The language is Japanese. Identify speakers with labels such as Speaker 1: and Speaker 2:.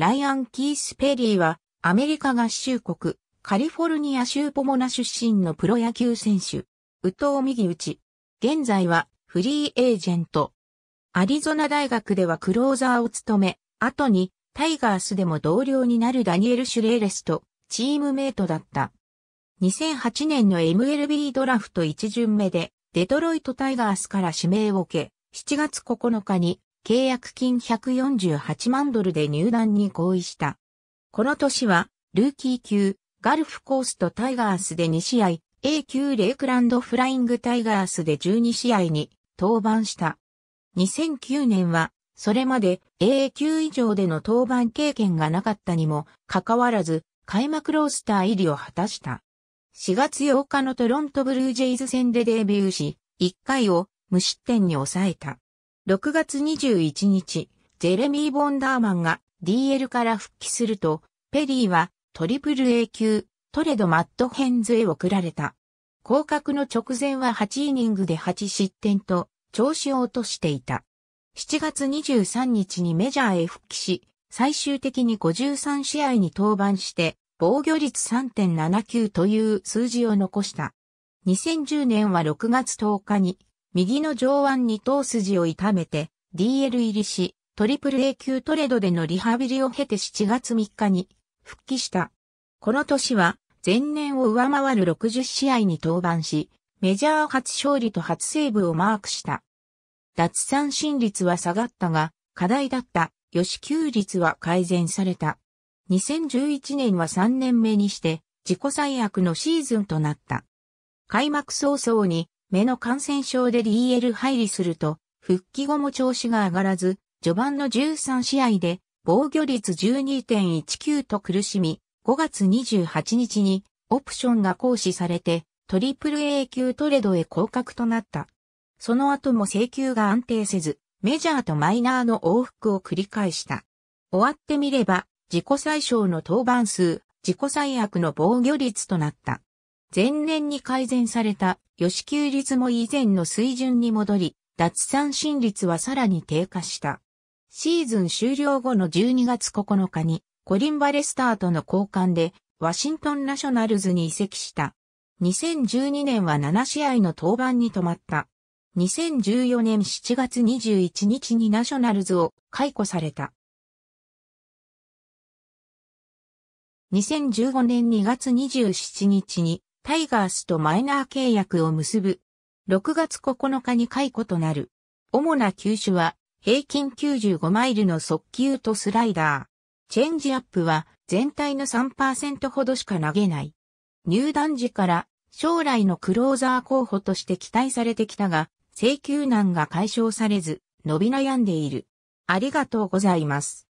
Speaker 1: ライアン・キース・ペリーは、アメリカ合衆国、カリフォルニア州ポモナ出身のプロ野球選手、宇藤右打ち。現在は、フリーエージェント。アリゾナ大学ではクローザーを務め、後に、タイガースでも同僚になるダニエル・シュレーレスと、チームメイトだった。2008年の MLB ドラフト1巡目で、デトロイトタイガースから指名を受け、7月9日に契約金148万ドルで入団に合意した。この年は、ルーキー級、ガルフコーストタイガースで2試合、A 級レイクランドフライングタイガースで12試合に登板した。2009年は、それまで A 級以上での登板経験がなかったにもかかわらず、開幕ロースター入りを果たした。4月8日のトロントブルージェイズ戦でデビューし、1回を無失点に抑えた。6月21日、ジェレミー・ボンダーマンが DL から復帰すると、ペリーはトリプル A 級、トレド・マット・ヘンズへ送られた。降格の直前は8イニングで8失点と調子を落としていた。7月23日にメジャーへ復帰し、最終的に53試合に登板して、防御率3.79という数字を残した。2010年は6月10日に右の上腕二頭筋を痛めて DL 入りし、トリプル A 級トレードでのリハビリを経て7月3日に復帰した。この年は前年を上回る60試合に登板し、メジャー初勝利と初セーブをマークした。脱三振率は下がったが、課題だった予支給率は改善された。2011年は3年目にして自己最悪のシーズンとなった。開幕早々に目の感染症で DL 入りすると、復帰後も調子が上がらず、序盤の13試合で防御率12.19と苦しみ、5月28日にオプションが行使されて、トリプル A 級トレードへ降格となった。その後も請求が安定せず、メジャーとマイナーの往復を繰り返した。終わってみれば、自己最小の登板数、自己最悪の防御率となった。前年に改善された、吉給率も以前の水準に戻り、脱三振率はさらに低下した。シーズン終了後の12月9日に、コリン・バレスターとの交換で、ワシントン・ナショナルズに移籍した。2012年は7試合の登板に止まった。2014年7月21日にナショナルズを解雇された。2015年2月27日にタイガースとマイナー契約を結ぶ。6月9日に解雇となる。主な球種は、平均95マイルの速球とスライダー。チェンジアップは、全体の3%ほどしか投げない。入団時から、将来のクローザー候補として期待されてきたが、請求難が解消されず、伸び悩んでいる。ありがとうございます。